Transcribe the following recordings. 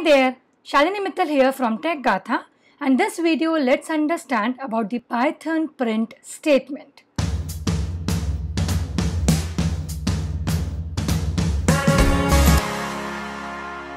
Hi there, Shalini Mittal here from TechGatha and this video let's understand about the Python print statement.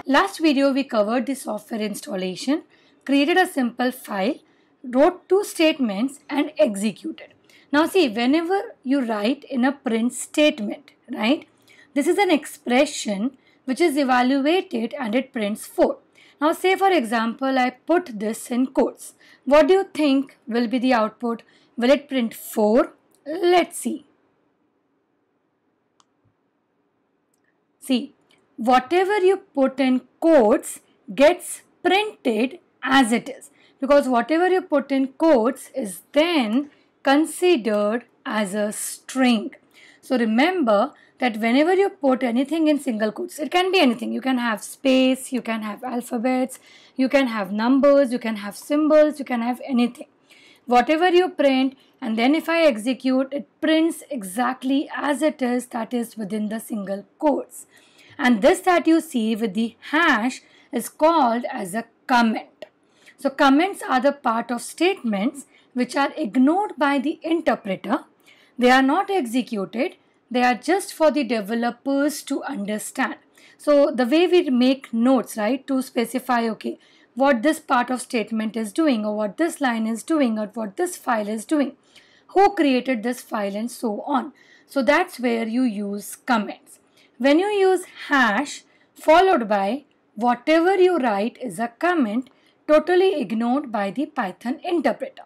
Last video we covered the software installation, created a simple file, wrote two statements and executed. Now see whenever you write in a print statement, right, this is an expression which is evaluated and it prints 4. Now say for example I put this in quotes. What do you think will be the output? Will it print 4? Let's see. See, whatever you put in quotes gets printed as it is because whatever you put in quotes is then considered as a string. So remember that whenever you put anything in single quotes, it can be anything. You can have space, you can have alphabets, you can have numbers, you can have symbols, you can have anything. Whatever you print and then if I execute, it prints exactly as it is that is within the single quotes. And this that you see with the hash is called as a comment. So comments are the part of statements which are ignored by the interpreter they are not executed, they are just for the developers to understand. So the way we make notes, right, to specify, okay, what this part of statement is doing or what this line is doing or what this file is doing, who created this file and so on. So that's where you use comments. When you use hash followed by whatever you write is a comment totally ignored by the Python interpreter.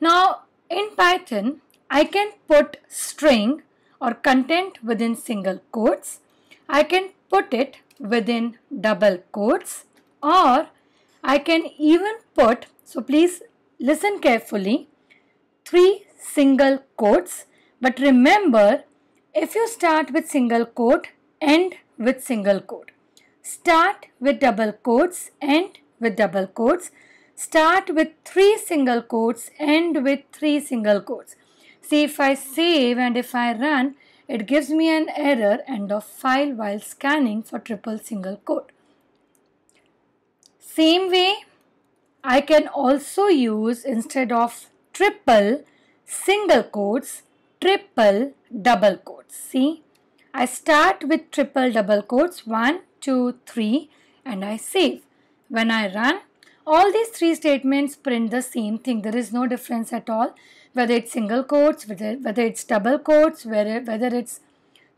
Now in Python, I can put string or content within single quotes. I can put it within double quotes or I can even put, so please listen carefully, three single quotes. But remember, if you start with single quote, end with single quote. Start with double quotes, end with double quotes. Start with three single quotes, end with three single quotes. See if I save and if I run, it gives me an error end of file while scanning for triple single quote. Same way, I can also use instead of triple single quotes, triple double quotes. See, I start with triple double quotes 1, 2, 3 and I save. When I run, all these three statements print the same thing. There is no difference at all whether it's single quotes, whether, whether it's double quotes, whether, whether it's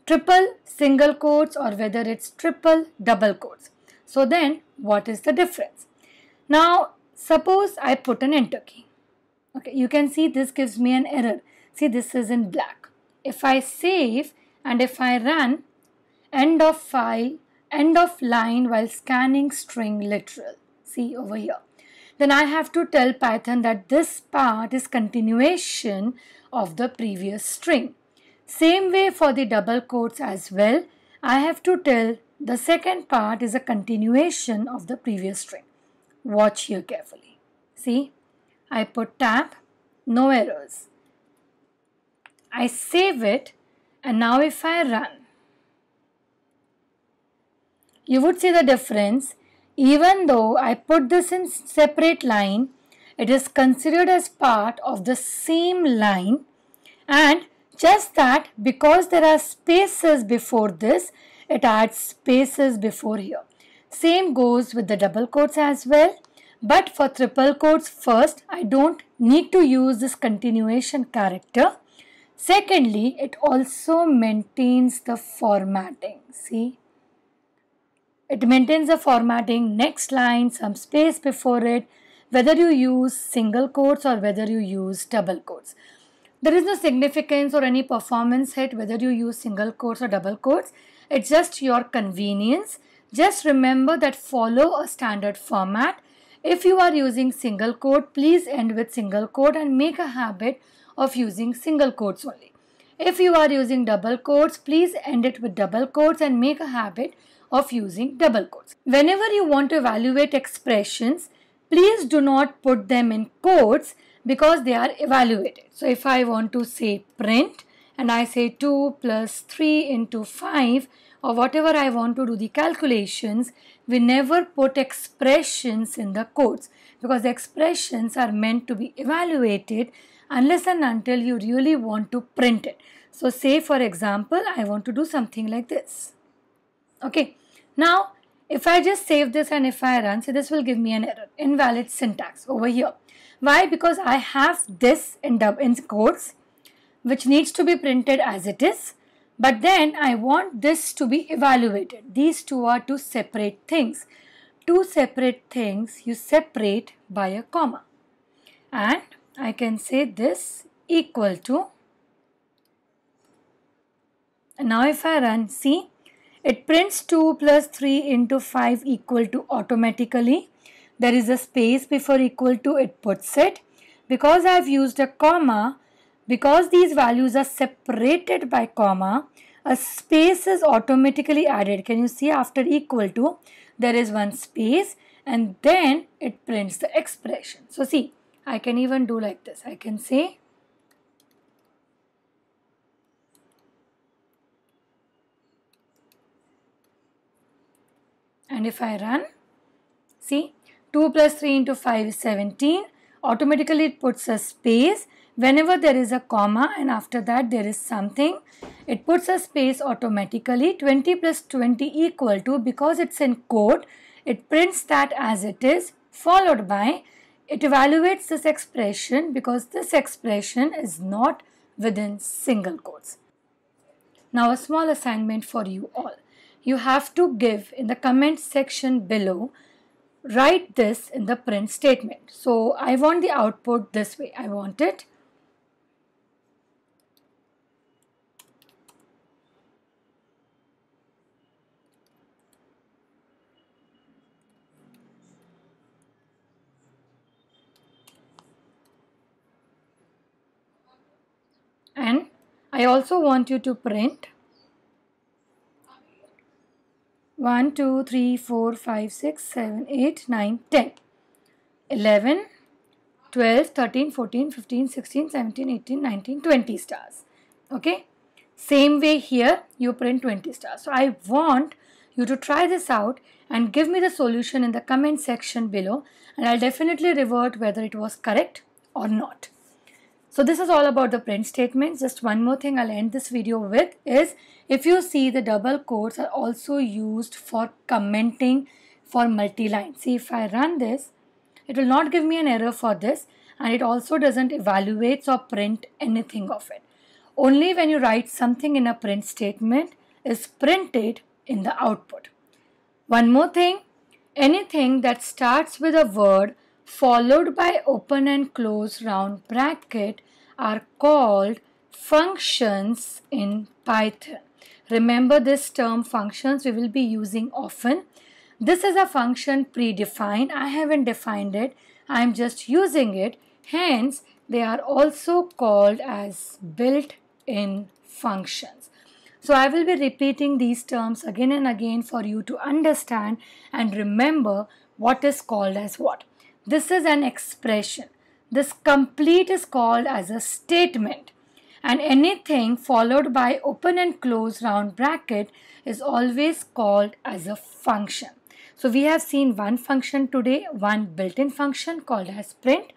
triple single quotes or whether it's triple double quotes. So then what is the difference? Now suppose I put an enter key. Okay, you can see this gives me an error. See this is in black. If I save and if I run end of file, end of line while scanning string literal. See over here then I have to tell Python that this part is continuation of the previous string. Same way for the double quotes as well. I have to tell the second part is a continuation of the previous string. Watch here carefully. See, I put tab, no errors. I save it and now if I run, you would see the difference even though I put this in separate line, it is considered as part of the same line and just that because there are spaces before this, it adds spaces before here. Same goes with the double quotes as well. But for triple quotes first, I don't need to use this continuation character. Secondly, it also maintains the formatting. See? It maintains the formatting, next line, some space before it, whether you use single quotes or whether you use double quotes. There is no significance or any performance hit whether you use single quotes or double quotes. It's just your convenience. Just remember that follow a standard format. If you are using single quote, please end with single quote and make a habit of using single quotes only. If you are using double quotes, please end it with double quotes and make a habit of using double quotes. Whenever you want to evaluate expressions, please do not put them in quotes because they are evaluated. So if I want to say print and I say 2 plus 3 into 5 or whatever I want to do the calculations, we never put expressions in the quotes because the expressions are meant to be evaluated unless and until you really want to print it. So say for example, I want to do something like this. Okay. Now, if I just save this and if I run, so this will give me an error, invalid syntax over here. Why? Because I have this in, dub, in quotes, which needs to be printed as it is. But then I want this to be evaluated. These two are two separate things. Two separate things you separate by a comma. And I can say this equal to. Now if I run, see it prints 2 plus 3 into 5 equal to automatically. There is a space before equal to it puts it. Because I have used a comma, because these values are separated by comma, a space is automatically added. Can you see after equal to, there is one space and then it prints the expression. So see, I can even do like this. I can say and if I run, see 2 plus 3 into 5 is 17. Automatically it puts a space. Whenever there is a comma and after that there is something, it puts a space automatically. 20 plus 20 equal to, because it's in quote, it prints that as it is followed by, it evaluates this expression because this expression is not within single quotes. Now a small assignment for you all you have to give in the comment section below write this in the print statement. So I want the output this way. I want it. And I also want you to print 1, 2, 3, 4, 5, 6, 7, 8, 9, 10, 11, 12, 13, 14, 15, 16, 17, 18, 19, 20 stars. Okay. Same way here, you print 20 stars. So, I want you to try this out and give me the solution in the comment section below and I'll definitely revert whether it was correct or not. So this is all about the print statements. Just one more thing I'll end this video with is if you see the double quotes are also used for commenting for multi-line. See if I run this, it will not give me an error for this and it also doesn't evaluate or print anything of it. Only when you write something in a print statement is printed in the output. One more thing, anything that starts with a word followed by open and close round bracket are called functions in Python. Remember this term functions we will be using often. This is a function predefined. I haven't defined it. I am just using it. Hence, they are also called as built-in functions. So I will be repeating these terms again and again for you to understand and remember what is called as what. This is an expression. This complete is called as a statement. And anything followed by open and close round bracket is always called as a function. So we have seen one function today, one built-in function called as print.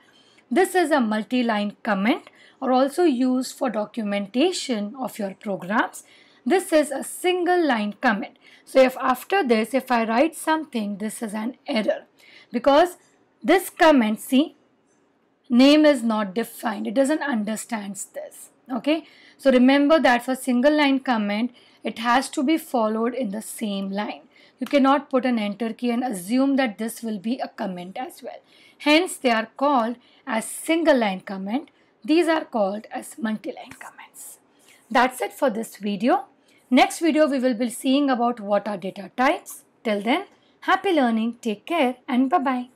This is a multi-line comment or also used for documentation of your programs. This is a single line comment. So if after this, if I write something, this is an error because this comment see name is not defined it doesn't understands this okay so remember that for single line comment it has to be followed in the same line you cannot put an enter key and assume that this will be a comment as well hence they are called as single line comment these are called as multi-line comments that's it for this video next video we will be seeing about what are data types till then happy learning take care and bye bye